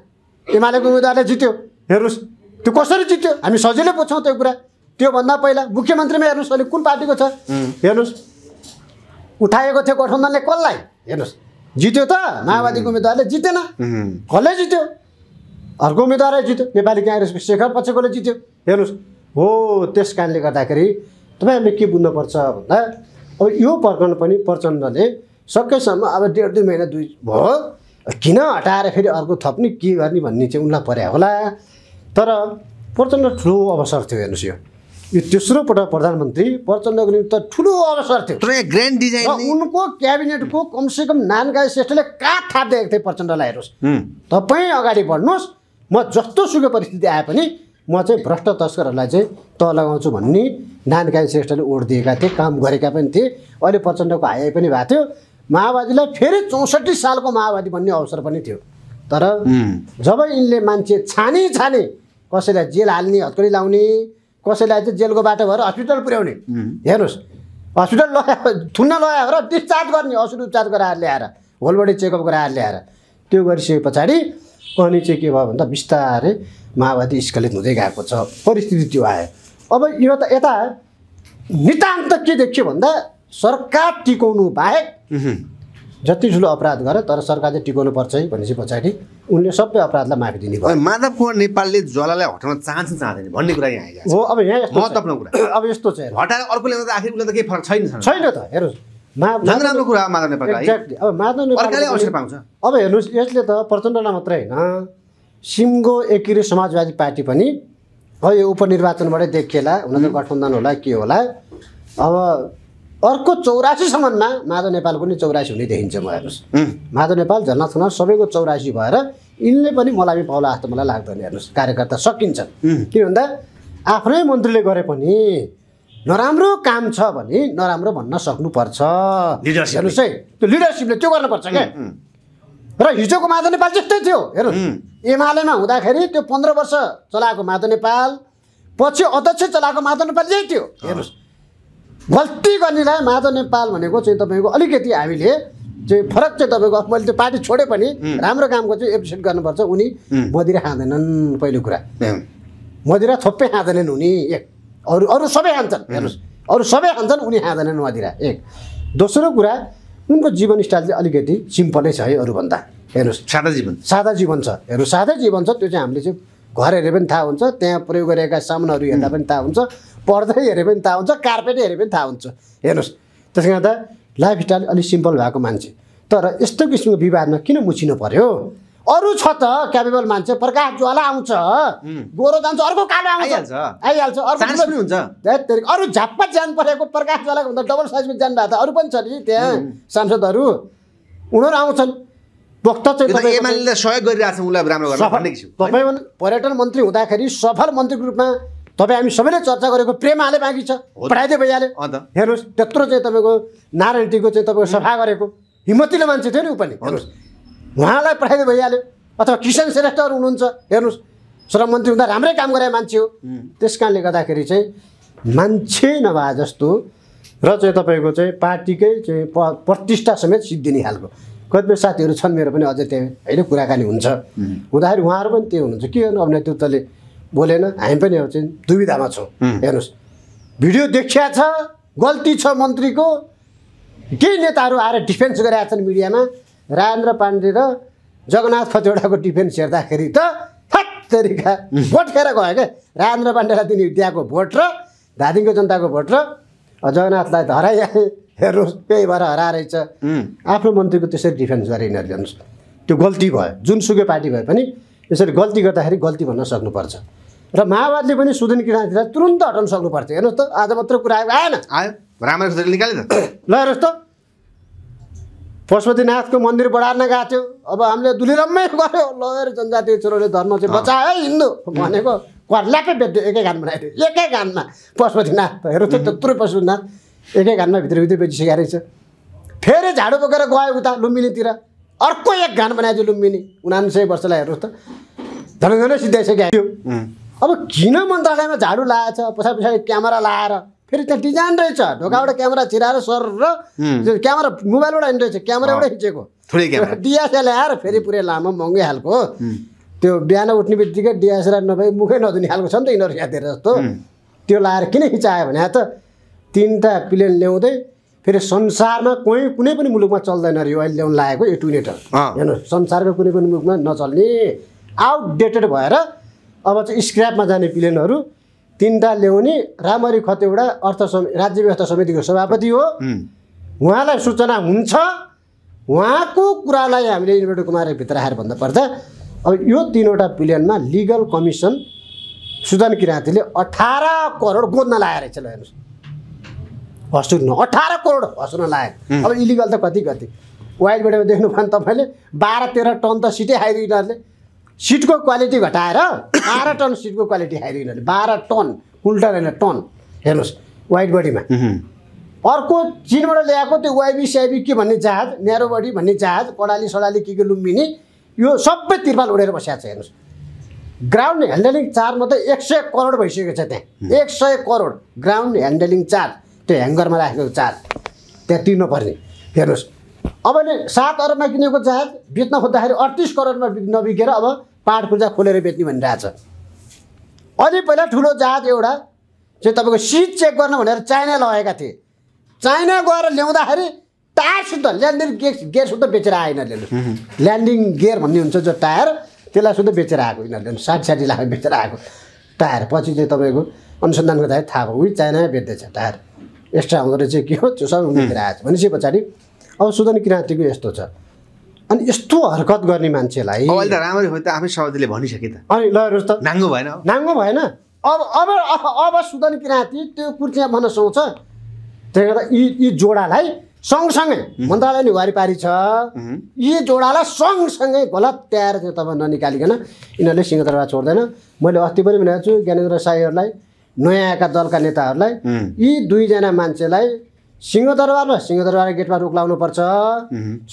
एमालेको उम्मेद्वारले जित्यो हेर्नुहोस् त्यो कसरी जित्यो हामी सजिलै बुझ्छौँ त्यो कुरा त्योभन्दा पहिला मुख्यमन्त्रीमा हेर्नुहोस् अहिले कुन पार्टीको छ हेर्नुहोस् उठाएको थियो गठबन्धनले कसलाई हेर्नुहोस् जित्यो त माओवादीको उम्मेद्वारले जितेन कसले जित्यो अर्को उम्मेद्वारै जित्यो नेपाली काङ्ग्रेसको शेखर पक्षकोले जित्यो हेर्नुहोस् हो त्यस कारणले गर्दाखेरि तपाईँहरूले के बुझ्नुपर्छ भन्दा अब यो प्रकरण पनि प्रचण्डले सकेसम्म अब डेढ दुई महिना दुई भयो किन हटाएर फेरि अर्को थप्ने के गर्ने भन्ने चाहिँ उनलाई पर्या होला तर प्रचण्ड ठुलो अवसर थियो हेर्नुहोस् यो यो तेस्रो पटक प्रधानमन्त्री प्रचण्डको निम्ति ठुलो अवसर थियो ग्रान्ड डिजाइन उनको क्याबिनेटको कमसेकम नानकाजी श्रेष्ठले कहाँ थापिदिएको थिएँ प्रचण्डलाई हेर्नुहोस् तपाईँ अगाडि बढ्नुहोस् म जस्तो सुकै परिस्थिति आए पनि म चाहिँ भ्रष्ट तस्करहरूलाई चाहिँ त लगाउँछु भन्ने नानकाजी श्रेष्ठले ओढ दिएका थिए काम गरेका पनि थिए अहिले प्रचण्डको हाई पनि भएको थियो माओवादीलाई फेरि चौसठी सालको माओवादी बन्ने अवसर पनि थियो तर जब यिनले मान्छे छाने छाने कसैलाई जेल हाल्ने हत्कडी लाउने कसैलाई चाहिँ जेलको बाटो भएर हस्पिटल पुर्याउने हेर्नुहोस् हस्पिटल लगाएर थुन्न लगाएर डिस्चार्ज गर्ने असुर उपचार गराएर ल्याएर होलबडी चेकअप गराएर ल्याएर त्यो गरिसके पछाडि अनि चाहिँ के भयो भन्दा बिस्तारै माओवादी स्खलित हुँदै गएको छ परिस्थिति त्यो आयो अब यो त यता नितान्त के देखियो भन्दा सरकार टिकाउनु बाहेक जति ठुलो अपराध गरे तर सरकारले टिकाउनु पर्छ है भनेपछि पछाडि उनले सबै अपराधलाई माफी दिने भयो माधव कुमार नेपालले ज्वालालाई हटाउन चाहन्छ चाहँदैन भन्ने कुरा यहाँ हो अब यहाँ महत्त्वपूर्ण कुरा अब यस्तो चाहिँ हटाएर अर्कोले त आखिर उसलाई त केही फरक छैन छैन त हेर्नुहोस् राम्रो कुरा माधव अब माधव नेपालले अवसर पाउँछ अब हेर्नुहोस् यसले त प्रचण्डलाई मात्रै होइन सिङ्गो एकिरे समाजवादी पार्टी पनि अब यो उपनिर्वाचनबाटै देखिएला हुन त गठबन्धन होला के होला अब अर्को चौरासीसम्ममा माधव नेपाल पनि चौरासी हुने देखिन्छ म हेर्नुहोस् माधव नेपाल झलनाथ खनाल सबैको चौरासी भएर यिनले पनि मलाई पाउला जस्तो मलाई लाग्दैन हेर्नुहोस् कार्यकर्ता सकिन्छ के भन्दा आफ्नै मन्त्रीले गरे पनि नराम्रो काम छ भने नराम्रो भन्न सक्नुपर्छ हेर्नुहोस् है त्यो लिडरसिपले त्यो गर्नुपर्छ क्या र हिजोको माधव नेपाल त्यस्तै थियो हेर्नु एमालेमा हुँदाखेरि त्यो पन्ध्र वर्ष चलाएको माधव नेपाल पछि अध्यक्ष चलाएको माधव नेपाल यही थियो हेर्नुहोस् गल्ती गर्नेलाई माधव नेपाल भनेको चाहिँ तपाईँको अलिकति हामीले चाहिँ फरक चाहिँ तपाईँको मैले त्यो पार्टी छोडे पनि राम्रो कामको चाहिँ एप्रिसिएट गर्नुपर्छ उनी मदिरा खाँदैनन् पहिलो कुरा मदिरा थोप्पै खाँदैनन् उनी एक अरू अरू सबै खान्छन् हेर्नुहोस् अरू सबै खान्छन् उनी खाँदैनन् मदिरा एक दोस्रो कुरा उनको जीवन स्टाइल चाहिँ अलिकति सिम्पलै छ है अरूभन्दा हेर्नुहोस् सादा जीवन सादा जीवन छ हेर्नु सादा जीवन छ त्यो चाहिँ हामीले चाहिँ घर हेऱ्यो पनि थाहा हुन्छ त्यहाँ प्रयोग गरेका सामानहरू हेर्दा पनि थाहा हुन्छ पर्दै हेरे पनि थाहा हुन्छ कार्पेट हेरे पनि थाहा हुन्छ हेर्नुहोस् त्यस कारण त लाइफस्टाइल अलिक सिम्पल भएको मान्छे तर यस्तो किसिमको विवादमा किन मुछिनु पर्यो अरू छ त क्यापेबल मान्छे प्रकाश ज्वाला आउँछ गोरो जान्छ अर्को कालो आउँछ आइहाल्छ अर्को अरू झाप्पा ज्यान परेको प्रकाश ज्वालाको भन्दा डबल साइजको ज्यान भएको त अरू पनि छ नि त्यहाँ सांसदहरू उनीहरू आउँछन् वक्त चाहिँ सहयोग गरिरहेको छ उसलाई राम्रो तपाईँ पर्यटन मन्त्री हुँदाखेरि सफल मन्त्रीको रूपमा तपाईँ हामी सबैले चर्चा गरेको प्रेम हाले बाँकी छ पठाइदियो भइहाल्यो अन्त हेर्नुहोस् त्यत्रो चाहिँ तपाईँको नारायण टीको चाहिँ तपाईँको सफा गरेको हिम्मतिलो मान्छे थियो नि ऊ पनि हेर्नुहोस् उहाँलाई पठाइदियो भइहाल्यो अथवा किसान श्रेष्ठहरू हुनुहुन्छ हेर्नुहोस् श्रम मन्त्री हुँदा राम्रै काम गरे मान्छे हो त्यस कारणले गर्दाखेरि चाहिँ मान्छे नभए जस्तो र चाहिँ तपाईँको चाहिँ पार्टीकै चाहिँ प्रतिष्ठा समेत सिद्धिने खालको कतिपय साथीहरू छन् मेरो पनि अझै त्यहाँ होइन कुराकानी हुन्छ हुँदाखेरि उहाँहरू पनि त्यही हुनुहुन्छ के गर्नु अब नेतृत्वले बोलेन हामी पनि अब चाहिँ दुविधामा छौँ हेर्नुहोस् भिडियो देखिया छ गल्ती छ मन्त्रीको केही नेताहरू आएर डिफेन्स गरेका छन् मिडियामा राजेन्द्र पाण्डे र जगन्नाथ फतेवटाको डिफेन्स हेर्दाखेरि त तरिका भोट खेर गयो क्या राजेन्द्र पाण्डेलाई दिने दिएको भोट र धादिङको जनताको भोट र जगन्नाथलाई त हराइहाले हेर्नुहोस् त्यही भएर हराएछ आफ्नो मन्त्रीको त्यसरी डिफेन्स गरेर यिनीहरूले हेर्नुहोस् त्यो गल्ती भयो जुनसुकै पार्टी भए पनि यसरी गल्ती गर्दाखेरि गल्ती भन्न सक्नुपर्छ र माओवादीले पनि सुदन किराँतीलाई तुरन्त हटाउन सक्नुपर्छ हेर्नुहोस् त आज मात्र कुरा आयो आएन आयो राम्रो निकाल्यो ल हेर्नुहोस् त पशुपतिनाथको मन्दिर बढार्न गएको थियो अब हामीले दुलिरम्मै गऱ्यो ल जनजाति छोरोले धर्म चाहिँ है हिन्दू भनेको घरल्यापै बेच्यो एकै घान बनाइदियो एकै घानमा पशुपतिनाथ हेर्नुहोस् त्यत्रो पशुपतिनाथ एकै घानमा भित्र बेचिसकेको रहेछ फेरि झाडु बोकेर गयो उता लुम्बिनीतिर अर्को एक घान बनाएछ लुम्बिनी सय वर्षलाई हेर्नुहोस् त झनझनै सिद्धाइसक्यो थियो अब किन मन्त्रालयमा झाडु लगाएछ पछाडि पछाडि क्यामेरा लगाएर फेरि त्यहाँ डिजाइन रहेछ ढोकाबाट क्यामेरा चिराएर सर र क्यामेरा मोबाइलबाट हिँड्ने रहेछ क्यामेराबाटै खिचेको डिएसए ल्याएर फेरि पुरै लामो महँगै खालको त्यो बिहान उठ्ने बित्तिकै डिएसएलआर नभए मुखै नदुने खालको छ नि त यिनीहरू यहाँतिर जस्तो त्यो लाएर किन खिचायो भने त तिनवटा प्लेन ल्याउँदै फेरि संसारमा कोही कुनै पनि मुलुकमा चल्दैन रे यो अहिले ल्याउनु लागेको यो टुनेटर हेर्नु संसारको कुनै पनि मुलुकमा नचल्ने आउटडेटेड भएर अब चाहिँ स्क्र्यापमा जाने प्लेनहरू तिनवटा ल्याउने राम्ररी खतेवटा अर्थ राज्य व्यवस्था समितिको सभापति हो उहाँलाई सूचना हुन्छ उहाँको कुरालाई हामीले इन्भर्टर कुमार भित्र भन्दा पर्दा अब यो तिनवटा प्लेनमा लिगल कमिसन सुदन किराँतीले अठार करोड गोद्न लगाएर रहेछ ल हेर्नुहोस् हस्टुन अठार करोड हस्न लायक अब इलिगल त कति कति वाइड भिडियोमा देख्नुभयो भने तपाईँले बाह्र तेह्र टन त सिटै खाइदियो यिनीहरूले सिटको क्वालिटी घटाएर बाह्र टन सिटको क्वालिटी खाइदियो यिनीहरूले बाह्र टन उल्टा होइन टन हेर्नुहोस् वाइड बडीमा अर्को चिनबाट ल्याएको त्यो वाइबी साइबी के भन्ने जहाज न्यारो बडी भन्ने जहाज कडाली सडाली के के लुम्बिनी यो सबै तिर्पाल उडेर बसिरहेको छ हेर्नुहोस् ग्राउन्ड ह्यान्डलिङ चार्ज मात्रै एक सय करोड भइसकेको छ त्यहाँ एक सय करोड ग्राउन्ड ह्यान्डलिङ चार्ज त्यो ह्याङ्गरमा राखेको चार्ज त्यहाँ तिर्नुपर्ने हेर्नुहोस् अब सात अरबमा किनेको जहाज बेच्न खोज्दाखेरि अडतिस करोडमा नबिकेर अब पाँच पूजा खोलेर बेच्ने भनिरहेछ अलि पहिला ठुलो जहाज एउटा चाहिँ तपाईँको सिट चेक गर्न भनेर चाइना लगाएका थिए चाइना गएर ल्याउँदाखेरि टायरसुद्ध ल्यान्डिङ गेयर सुद्ध बेचेर आएन यिनीहरूले ल्यान्डिङ गियर भन्ने हुन्छ जो टायर त्यसलाई सुद्धा बेचेर आएको यिनीहरूले साठी साठी लाख बेचेर आएको टायर पछि चाहिँ तपाईँको अनुसन्धान गर्दाखेरि थाहा भयो उही चाइनामा बेच्दैछ टायर एक्स्ट्रा हुँदो रहेछ के हो त्यो सब हुने आएछ भनेपछि पछाडि अब सुदन किराँतीको यस्तो छ अनि यस्तो हरकत गर्ने मान्छेलाई अहिले त राम्ररी भयो त आफै सभापतिले भनिसके त अनि ल त नाङ्गो भएन नाङ्गो भएन अब अब अब सुदन किराँती त्यो कुर्चिया भन्न सुहाउँछ त्यसले गर्दा यी यी जोडालाई सँगसँगै मन्त्रालय नि वारिपारी छ यी जोडालाई सँगसँगै गलत त्याएर चाहिँ तपाईँ ननिकालिकन यिनीहरूले सिंहदरबार छोड्दैन मैले अस्ति पनि भनेको छु ज्ञानेन्द्र साईहरूलाई नयाँ आएका दलका नेताहरूलाई यी दुईजना मान्छेलाई सिंहदरबार र सिंहदरबार गेटमा रोक लगाउनुपर्छ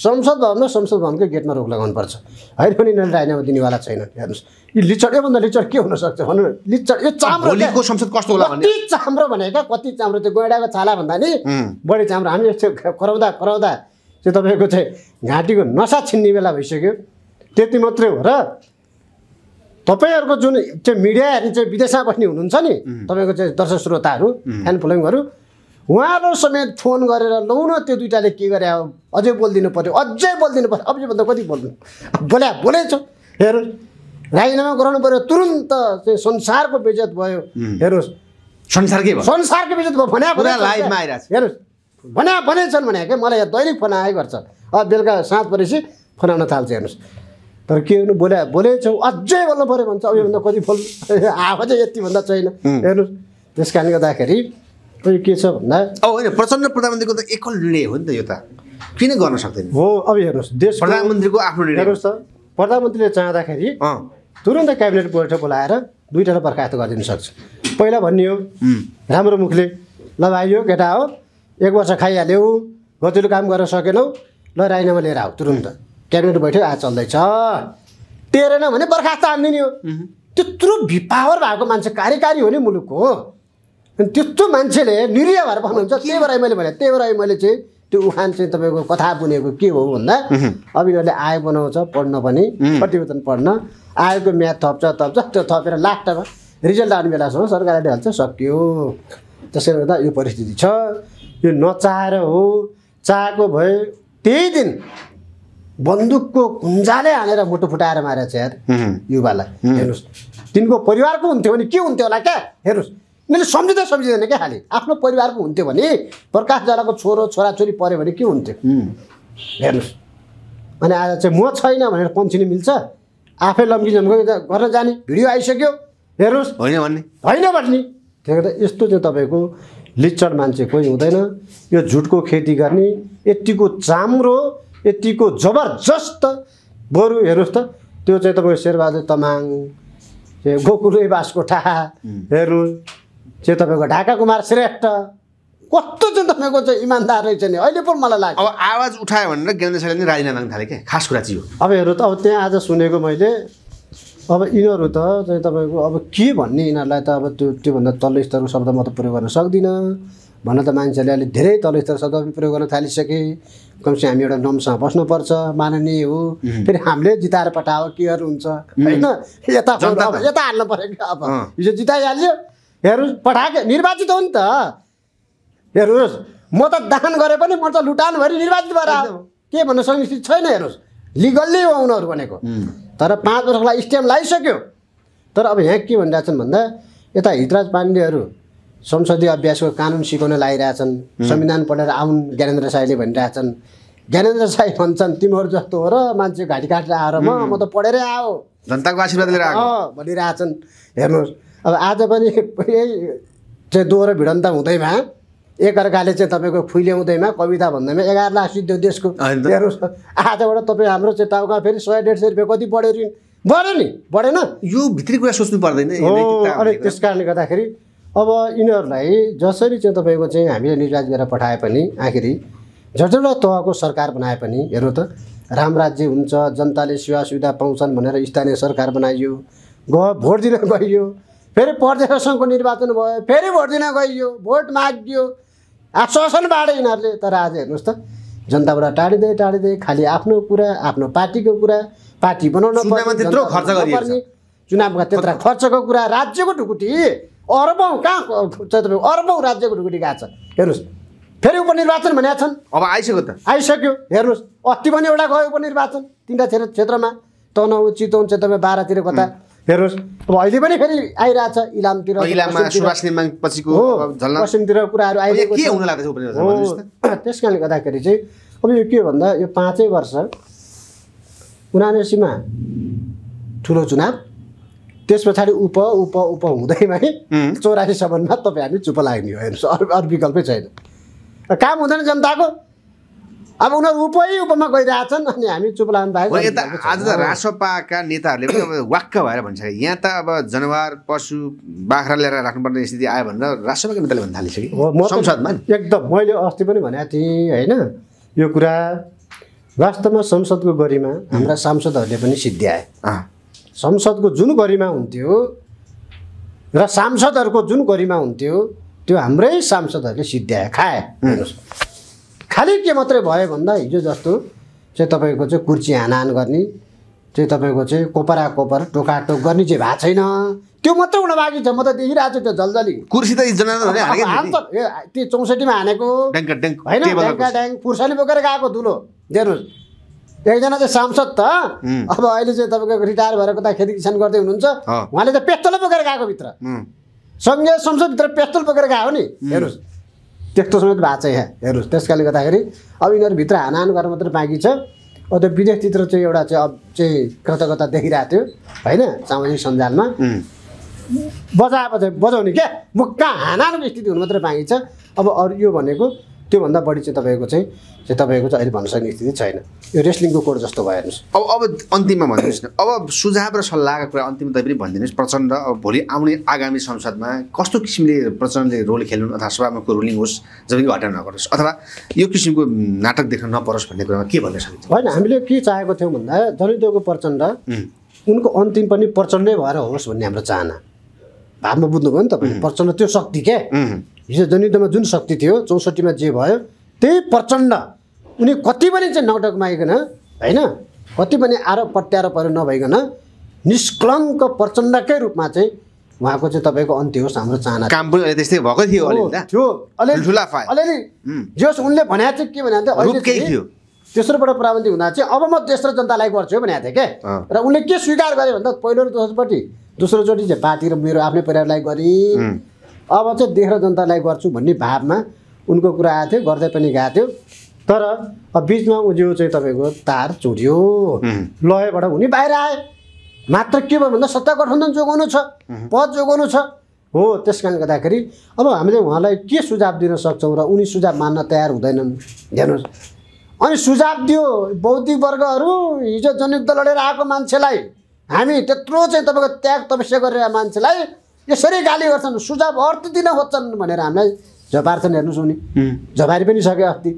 संसद भवन र संसद भवनकै गेटमा रोक लगाउनुपर्छ होइन पनि यिनीहरूले राजीनामा दिनेवाला छैन हेर्नुहोस् यी लिचड योभन्दा लिचड के हुनसक्छ भन्नु न लिचड यो चाम्रो संसद कस्तो होला कति चाम्रो भनेका कति चाम्रो त्यो गैँडाको छाला भन्दा नि बढी चाम्रो हामी यस्तो कराउँदा कराउँदा त्यो तपाईँको चाहिँ घाँटीको नसा छिन्ने बेला भइसक्यो त्यति मात्रै हो र तपाईँहरूको जुन चाहिँ मिडिया हेर्ने चाहिँ विदेशमा बस्ने हुनुहुन्छ नि तपाईँको चाहिँ दर्शक श्रोताहरू फ्यान फलोइङहरू उहाँहरू समेत फोन गरेर लौ न त्यो दुइटाले के गरे अब अझै बोलिदिनु पऱ्यो अझै बोलिदिनु पऱ्यो भन्दा कति बोल्नु बोल्या बोलेछ हेर्नुहोस् राजीनामा गराउनु पऱ्यो तुरन्त चाहिँ संसारको बेजत भयो हेर्नुहोस् संसारकै संसारको बेजत भयो भने हेर्नुहोस् भने भनेछन् भने क्या मलाई यहाँ दैनिक फोन आइ गर्छ अब बेलुका साँझ परेपछि फोन आउन थाल्छ हेर्नुहोस् तर के गर्नु बोले छौ अझै बोल्नु पऱ्यो भन्छ अब योभन्दा कति बोल्नु आवाजै यतिभन्दा छैन हेर्नु त्यस कारणले गर्दाखेरि यो के छ भन्दा अब होइन प्रचण्ड प्रधानमन्त्रीको त एकल निर्णय हो नि त यो त किन गर्न सक्दैन हो अब हेर्नुहोस् देश प्रधानमन्त्रीको आफ्नो निर्णय हेर्नुहोस् त प्रधानमन्त्रीले चाहँदाखेरि तुरन्त क्याबिनेट बैठक बोलाएर दुईवटा बर्खास्त गरिदिनु सक्छ पहिला भन्ने हो राम्रो मुखले ल भाइ यो केटा हो एक वर्ष खाइहाल्यो गतिलो काम गर्न सकेनौ ल राइनामा लिएर आऊ तुरन्त क्याबिनेट बैठ्यो आज चल्दैछ तेरेन भने बर्खास्त हानिदिने हो त्यत्रो भिपावर भएको मान्छे कार्यकारी हो नि मुलुकको अनि त्यत्रो मान्छेले निरीह भएर पाउनुहुन्छ त्यही भएर मैले भने त्यही भएर मैले चाहिँ त्यो उखान चाहिँ तपाईँको कथा बुनेको के हो भन्दा अब यिनीहरूले आय बनाउँछ पढ्न पनि प्रतिवेदन पढ्न आयोगको म्याथ थप्छ थप्छ त्यो थपेर लास्टमा रिजल्ट आउने बेलासम्म सरकारले ढाल्छ सक्यो त्यसैले गर्दा यो परिस्थिति छ यो नचाहेर हो चाहेको भए त्यही दिन बन्दुकको कुन्जाले हानेर मुटु फुटाएर मारेको छ यार युवालाई हेर्नुहोस् तिनको परिवारको हुन्थ्यो भने के हुन्थ्यो होला क्या हेर्नुहोस् मैले सम्झिँदै सम्झिँदैन क्या खालि आफ्नो परिवारको हुन्थ्यो भने प्रकाश जालाको छोरो छोराछोरी पऱ्यो भने के हुन्थ्यो हेर्नुहोस् अनि आज चाहिँ म छैन भनेर पन्छिनी मिल्छ आफै लम्की झम्को गर्न जाने भिडियो आइसक्यो हेर्नुहोस् होइन भन्ने होइन भन्ने त्यही गर्दा यस्तो चाहिँ तपाईँको लिचड मान्छे कोही हुँदैन यो झुटको खेती गर्ने यत्तिको चाम्रो यतिको जबरजस्त बरु हेर्नुहोस् त त्यो चाहिँ तपाईँको शेरबहादुर तमाङ गोकुल बासकोठा हेर्नु चाहिँ तपाईँको ढाका कुमार श्रेष्ठ कस्तो चाहिँ तपाईँको चाहिँ इमान्दार रहेछ नि अहिले पनि मलाई लाग्छ अब आवाज उठायो भनेर ज्ञान शाहले नै राजीनामा माग्नु थालेँ क्या खास कुरा चाहिँ हो अब हेर्नु त अब त्यहाँ आज सुनेको मैले अब यिनीहरू त चाहिँ तपाईँको अब के भन्ने यिनीहरूलाई त अब त्यो त्योभन्दा तल्लो स्तरको शब्द म त प्रयोग गर्न सक्दिनँ भन्न त मान्छेहरूले अहिले धेरै तल स्तर शब्द प्रयोग गर्न थालिसके कमसे हामी एउटा नमसँग बस्नुपर्छ माननीय हो फेरि हामीले जिताएर पठाओ के अरू हुन्छ होइन यता यता हाल्नु पऱ्यो अब हिजो जिताइहाल्यो हेर्नु पठाएको निर्वाचित हो नि त हेर्नुहोस् म त दान गरे पनि म त लुटानभरि निर्वाचित भएर के भन्न संस्कृति छैन हेर्नुहोस् लिगल्ली हो उनीहरू भनेको तर पाँच वर्षको लागि स्ट्याम्प लगाइसक्यो तर अब यहाँ के भनिरहेछन् भन्दा यता हितराज पाण्डेहरू संसदीय अभ्यासको कानुन सिकाउन लागिरहेछन् संविधान पढेर आउन् ज्ञानेन्द्र साईले भनिरहेछन् ज्ञानेन्द्र साई भन्छन् तिमीहरू जस्तो हो र मान्छे घाँटी काटेर आएर म म त पढेरै आयो जनताको आशीर्वाद लिएर भनिरहेछन् हेर्नुहोस् अब आज पनि यही चाहिँ दोहोरो भिडन्त हुँदैमा एकअर्काले चाहिँ तपाईँको फुल्याउँदैमा कविता भन्दैमा एघार लाख सिद्धो देशको हेर्नुहोस् आजबाट तपाईँ हाम्रो चाहिँ टाउका फेरि सय डेढ सय रुपियाँ कति बढ्यो बढ्यो नि बढेन यो भित्री कुरा सोच्नु पर्दैन अनि त्यस कारणले गर्दाखेरि अब यिनीहरूलाई जसरी चाहिँ तपाईँको चाहिँ हामीले निर्वाचित गरेर पठाए पनि आखिरी झटौडा तहको सरकार बनाए पनि हेर्नु त राम राज्य हुन्छ जनताले सेवा सुविधा पाउँछन् भनेर स्थानीय सरकार बनाइयो गयो भोट दिन गइयो फेरि प्रदेश सङ्घको निर्वाचन भयो फेरि भोट दिन गइयो भोट मागियो बाँडे यिनीहरूले तर आज हेर्नुहोस् त जनताबाट टाढिँदै टाढिँदै खालि आफ्नो कुरा आफ्नो पार्टीको कुरा पार्टी बनाउन पर्ने चुनावमा त्यत्रो खर्चको कुरा राज्यको ढुकुटी अरबौँ कहाँ चैत्र अरबौँ राज्यको ढुकुटी गएको छ हेर्नुहोस् फेरि उपनिर्वाचन भनेका छन् अब आइसक्यो त आइसक्यो हेर्नुहोस् अस्ति पनि एउटा गयो उपनिर्वाचन तिनवटा क्षेत्र क्षेत्रमा तनहु चितौन क्षेत्रमा बाह्रतिर कता हेर्नुहोस् अब अहिले पनि फेरि आइरहेछ इलामतिर पश्चिमतिर कुराहरू आइरहेको त्यस कारणले गर्दाखेरि चाहिँ अब यो के भन्दा यो पाँचै वर्ष उनासीमा ठुलो चुनाव त्यस पछाडि उप उप उप हुँदैमै चौरासीसम्ममा तपाईँ हामी चुप लाग्ने हो हेर्नुहोस् अरू अरू विकल्पै छैन काम हुँदैन जनताको अब उनीहरू उपै उपमा गइरहेछन् अनि हामी चुप लाग्नु भएको यता आज त रासोपाका नेताहरूले पनि अब वाक्क भएर भनिसके यहाँ त अब जनावर पशु बाख्रा ल्याएर राख्नुपर्ने स्थिति आयो भनेर रासोपाका नेताले भन्न थालिसक्यो हो संसदमा एकदम मैले अस्ति पनि भनेको थिएँ होइन यो कुरा वास्तवमा संसदको गरिमा हाम्रा सांसदहरूले पनि सिद्ध्याए संसदको जुन गरिमा हुन्थ्यो र सांसदहरूको जुन गरिमा हुन्थ्यो त्यो हाम्रै सांसदहरूले सिद्ध्याए खाए खालि के मात्रै भयो भन्दा हिजो जस्तो चाहिँ तपाईँको चाहिँ कुर्ची हानहान गर्ने चाहिँ तपाईँको चाहिँ कोपरा कोपर टोकाटोक गर्ने चाहिँ भएको छैन त्यो मात्रै हुन बाँकी छ म त देखिरहेको छु त्यो जलजली कुर्सी त त्यो चौसठीमा हानेको होइन ड्याङ्क बोकेर गएको धुलो हेर्नुहोस् एकजना चाहिँ सांसद त अब अहिले चाहिँ तपाईँको रिटायर भएर कता खेती किसान गर्दै हुनुहुन्छ उहाँले त पेट्रोल बोकेर गएको भित्र सङ्घीय संसदभित्र पेस्तोल बोकेर गएको नि हेर्नुहोस् त्यस्तो समेत भएको छ यहाँ हेर्नुहोस् त्यस कारणले गर्दाखेरि अब यिनीहरूभित्र हानहान गर्न मात्र बाँकी छ अब त्यो विदेशतिर चाहिँ एउटा चाहिँ अब चाहिँ कृतज्ञता देखिरहेको थियो होइन सामाजिक सञ्जालमा बजा बजा बजाउने क्या मुक्का हानाको स्थिति हुनु मात्रै बाँकी छ अब अरू यो भनेको त्योभन्दा बढी चाहिँ तपाईँको चाहिँ चाहिँ तपाईँको चाहिँ अहिले भन्न सक्ने स्थिति छैन यो रेस्लिङको कोड जस्तो भयो हेर्नुहोस् अब अब अन्तिममा भनिदिनुहोस् न अब सुझाव र सल्लाहको कुरा अन्तिममा तपाईँ पनि भनिदिनुहोस् प्रचण्ड अब भोलि आउने आगामी संसदमा कस्तो किसिमले प्रचण्डले रोल खेल्नु अथवा सभामुखको रुलिङ होस् कि घटना नगरोस् अथवा यो किसिमको नाटक देख्न नपरोस् भन्ने कुरामा के भन्न सकिन्छ होइन हामीले के चाहेको थियौँ भन्दा जनयुद्धको प्रचण्ड उनको अन्तिम पनि प्रचण्डै भएर होस् भन्ने हाम्रो चाहना भावमा बुझ्नुभयो नि तपाईँले प्रचण्ड त्यो शक्ति क्या हिजो जनयुद्धमा जुन शक्ति थियो चौसठीमा जे भयो त्यही प्रचण्ड उनी कति पनि चाहिँ मागिकन होइन कति पनि आरोप प्रत्यारोपहरू नभइकन निष्कलङ्क प्रचण्डकै रूपमा चाहिँ उहाँको चाहिँ तपाईँको अन्त्य होस् हाम्रो चाहना काम पनि त्यस्तै भएको थियो थियो अलिअलि जे होस् उनले भनेको चाहिँ के भने थियो तेस्रोपल्ट प्राबन्धिक हुँदा चाहिँ अब म तेस्रो जनतालाई गर्छु भनेको थिएँ क्या र उनले के स्वीकार गरे भन्दा पहिलो र दोस्रोपट्टि दोस्रोचोटि चाहिँ पार्टी र मेरो आफ्नै परिवारलाई गरेँ अब चाहिँ देखेर जनतालाई गर्छु भन्ने भावमा उनको कुरा आएको थियो गर्दै पनि गएको थियो तर बिचमा उज्यो चाहिँ तपाईँको तार चुरियो लयबाट हुने बाहिर आए मात्र के भयो भन्दा सत्ता गठबन्धन जोगाउनु छ पद जोगाउनु छ हो त्यस कारणले गर्दाखेरि अब हामीले उहाँलाई के सुझाव दिन सक्छौँ र उनी सुझाव मान्न तयार हुँदैनन् हेर्नुहोस् अनि सुझाव दियो बौद्धिक वर्गहरू हिजो जनयुद्ध लडेर आएको मान्छेलाई हामी त्यत्रो चाहिँ तपाईँको त्याग तपस्या गरेर मान्छेलाई यसरी गाली गर्छन् सुझाव अर्थ दिन खोज्छन् भनेर हामीलाई झपार्छन् हेर्नुहोस् उनी झपारी पनि सक्यो अस्ति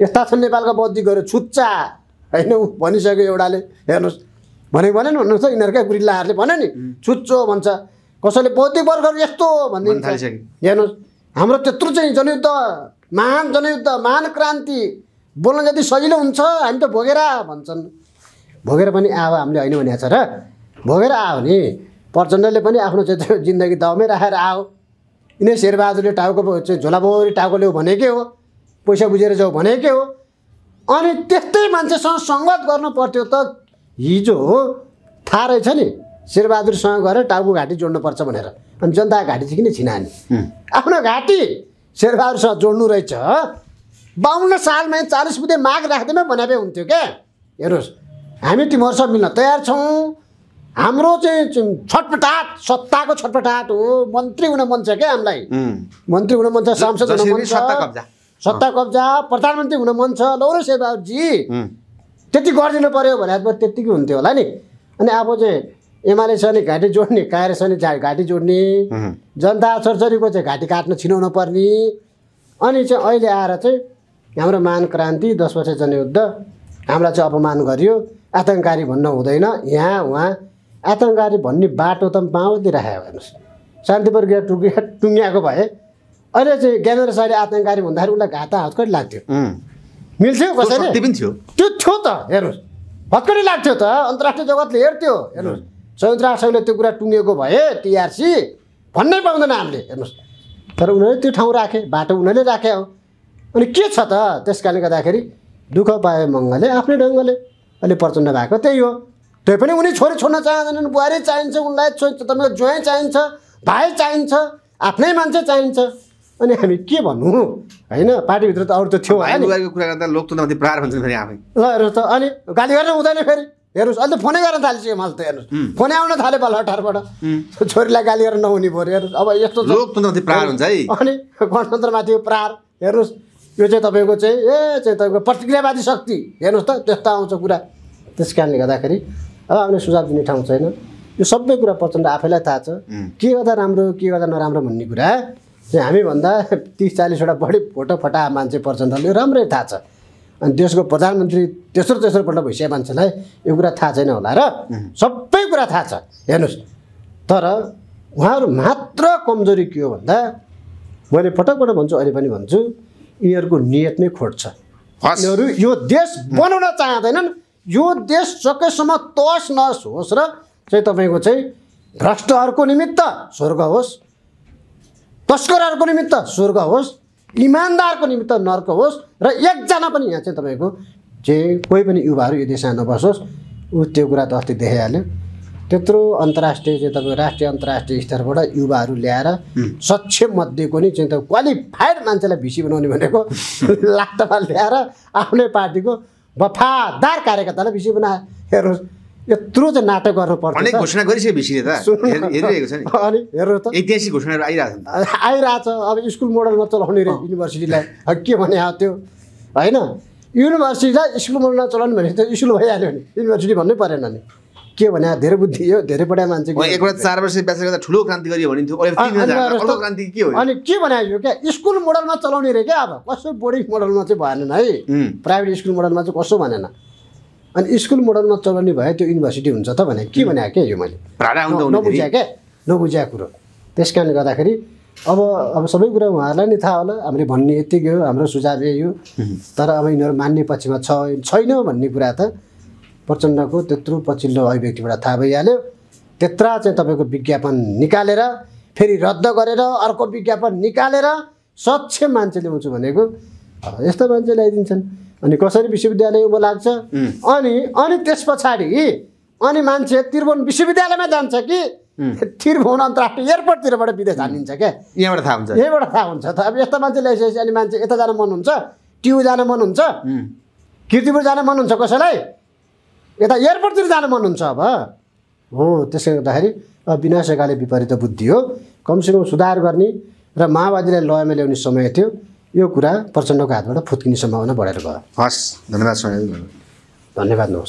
यस्ता छन् नेपालका बौद्धिकहरू छुच्चा होइन ऊ भनिसक्यो एउटाले हेर्नुहोस् भनेको नि भन्नुहोस् त यिनीहरूकै गुरिल्लाहरूले भन्यो नि छुच्चो भन्छ कसैले बौद्धिक वर्गहरू यस्तो भनिदिन्छ हेर्नुहोस् हाम्रो त्यत्रो चाहिँ जनयुद्ध महान जनयुद्ध महान क्रान्ति बोल्न जति सजिलो हुन्छ हामी त भोगेर भन्छन् भोगेर पनि आयो हामीले होइन भनेको छ र भोगेर आयो भने प्रचण्डले पनि आफ्नो चाहिँ जिन्दगी दाउमै राखेर आयो यिनै शेरबहादुरले टाउको चाहिँ झोलाबोरी टाउको ल्याऊ भनेकै हो पैसा बुझेर जाऊ भनेकै हो अनि त्यस्तै मान्छेसँग सङ्गत गर्नु पर्थ्यो त हिजो हो थाहा रहेछ नि शेरबहादुरसँग गएर टाउको घाँटी जोड्नुपर्छ भनेर अनि जनताको घाँटी चाहिँ किन छिनानी आफ्नो घाँटी शेरबहादुरसँग जोड्नु रहेछ बाहुन्न सालमै चालिस बुधे माग राख्दैमा बनाएकै हुन्थ्यो क्या हेर्नुहोस् हामी तिमीहरूसँग मिल्न तयार छौँ हाम्रो चाहिँ छटपटाट सत्ताको छटपटाट हो मन्त्री हुन मन छ क्या हामीलाई मन्त्री हुन मन छ सांसद हुन मन छ सत्ता कब्जा प्रधानमन्त्री हुन मन छ लौरो सेवाजी त्यति गरिदिनु पर्यो भने त त्यतिकै हुन्थ्यो होला नि अनि अब चाहिँ एमाले छ नि घाँटी जोड्ने काङ्ग्रेस छ नि घाँटी जोड्ने जनता छोरछोरीको चाहिँ घाँटी काट्न छिनाउनु पर्ने अनि चाहिँ अहिले आएर चाहिँ हाम्रो महान क्रान्ति दस वर्ष जनयुद्ध हामीलाई चाहिँ अपमान गरियो आतङ्ककारी भन्न हुँदैन यहाँ उहाँ आतङ्कारी भन्ने बाटो त माओवादी राखेको हेर्नुहोस् शान्ति प्रक्रिया टुङ्गिया टुङ्ग्याएको भए अहिले चाहिँ ज्ञानेन्द्र शाहले आतङ्कारी भन्दाखेरि उसलाई घाता हत्कडी लाग्थ्यो मिल्थ्यो थियो त्यो थियो त हेर्नुहोस् हत्कडी लाग्थ्यो त अन्तर्राष्ट्रिय जगतले हेर्थ्यो हेर्नुहोस् संयुक्त राष्ट्रले त्यो कुरा टुङ्गेको भए टिआरसी भन्नै पाउँदैन हामीले हेर्नुहोस् तर उनीहरूले त्यो ठाउँ राखे बाटो उनीहरूले राखे हो अनि के छ त त्यस कारणले गर्दाखेरि दुःख पाए मङ्गले आफ्नै ढङ्गले अहिले प्रचण्ड भएको त्यही हो त्यही पनि उनी छोरी छोड्न चाहँदैनन् बुहारी चाहिन्छ उनलाई तपाईँको ज्वाइँ चाहिन्छ भाइ चाहिन्छ आफ्नै मान्छे चाहिन्छ अनि हामी के भन्नु होइन पार्टीभित्र त अरू त थियो कुरा गर्दा लोकतन्त्रमाथि प्रहार भन्छन् फेरि आफै ल हेर्नुहोस् त अनि गाली गरेर हुँदैन फेरि हेर्नुहोस् अहिले त फोनै गर्न थालिसक्यो मलाई त हेर्नुहोस् फोनै आउन थाल्यो बल हटारबाट छोरीलाई गाली गरेर नहुने भयो हेर्नुहोस् अब यस्तो लोकतन्त्रमाथि प्रहार हुन्छ है अनि गणतन्त्रमाथि प्रहार हेर्नुहोस् यो चाहिँ तपाईँको चाहिँ ए चाहिँ तपाईँको प्रतिक्रियावादी शक्ति हेर्नुहोस् त त्यस्तो आउँछ कुरा त्यस कारणले गर्दाखेरि अब आउने सुझाव दिने ठाउँ छैन यो सबै कुरा प्रचण्ड आफैलाई थाहा छ के गर्दा राम्रो के गर्दा नराम्रो भन्ने कुरा चाहिँ हामीभन्दा तिस चालिसवटा बढी फोटो फटा मान्छे प्रचण्डले राम्रै थाहा छ अनि देशको प्रधानमन्त्री तेस्रो तेस्रोपल्ट भइसक्यो मान्छेलाई यो कुरा थाहा छैन होला र सबै कुरा थाहा छ हेर्नुहोस् तर उहाँहरू मात्र कमजोरी के हो भन्दा मैले पटक पटक भन्छु अहिले पनि भन्छु यिनीहरूको नियत नै खोट छ यिनीहरू यो देश बनाउन चाहँदैनन् यो देश सकेसम्म तस नस होस् र चाहिँ तपाईँको चाहिँ भ्रष्टहरूको निमित्त स्वर्ग होस् तस्करहरूको निमित्त स्वर्ग होस् इमान्दारको निमित्त नर्क होस् र एकजना पनि यहाँ चाहिँ तपाईँको जे कोही पनि युवाहरू यो देशमा नबसोस् ऊ त्यो कुरा त अस्ति देखाइहाल्यो त्यत्रो अन्तर्राष्ट्रिय चाहिँ तपाईँको राष्ट्रिय अन्तर्राष्ट्रिय स्तरबाट युवाहरू ल्याएर सक्षम मध्येको नि चाहिँ त क्वालिफाइड मान्छेलाई भिसी बनाउने भनेको लाटामा ल्याएर आफ्नै पार्टीको वफादार कार्यकर्तालाई विषय बना हेर्नुहोस् यत्रो चाहिँ नाटक गर्नुपर्छ अनेक घोषणा गरिसक्यो विषयले त हेरिरहेको छ नि अनि त ऐतिहासिक घोषणाहरू आइरहेको छ आइरहेछ अब स्कुल मोडलमा चलाउने रे युनिभर्सिटीलाई के भने त्यो होइन युनिभर्सिटीलाई स्कुल मोडलमा चलाउने भने त स्कुल भइहाल्यो नि युनिभर्सिटी भन्नै परेन नि के भने धेरै बुद्धि यो धेरै पढाइ मान्छे चार वर्ष गर्दा ठुलो क्रान्ति गरियो भनिन्थ्यो क्रान्ति के हो अनि के बनायो क्या स्कुल मोडलमा चलाउने रे क्या अब कसो बोर्डिङ मोडलमा चाहिँ भएन है प्राइभेट स्कुल मोडलमा चाहिँ कसो भनेन अनि स्कुल मोडलमा चलाउने भए त्यो युनिभर्सिटी हुन्छ त भने के भने क्या यो मैले नबुझाएँ क्या नबुझ्याएको कुरो त्यस कारणले गर्दाखेरि अब अब सबै कुरा उहाँहरूलाई नै थाहा होला हामीले भन्ने यत्तिकै हो हाम्रो सुझाव यही हो तर अब यिनीहरू मान्ने पक्षमा छैन भन्ने कुरा त प्रचण्डको त्यत्रो पछिल्लो अभिव्यक्तिबाट थाहा भइहाल्यो त्यत्रा चाहिँ तपाईँको विज्ञापन निकालेर फेरि रद्द गरेर अर्को विज्ञापन निकालेर सक्षम मान्छे ल्याउँछु भनेको यस्तो मान्छे ल्याइदिन्छन् अनि कसरी विश्वविद्यालय उँभो लाग्छ अनि अनि त्यस पछाडि अनि मान्छे त्रिभुवन विश्वविद्यालयमा जान्छ कि त्रिभुवन अन्तर्राष्ट्रिय एयरपोर्टतिरबाट विदेश हानिन्छ क्या यहाँबाट थाहा हुन्छ यहीँबाट थाहा हुन्छ त अब यस्तो मान्छे ल्याइसकेपछि अनि मान्छे यता जान मन हुन्छ टियु जान मन हुन्छ किर्तिपुर जान मन हुन्छ कसैलाई यता एयरपोर्टतिर जान मन हुन्छ अब हो त्यसले गर्दाखेरि विनाश विपरीत बुद्धि हो कमसेकम सुधार गर्ने र माओवादीलाई लयमा ल्याउने समय थियो यो कुरा प्रचण्डको हातबाट फुत्किने सम्भावना बढेर भयो हस् धन्यवाद धन्यवाद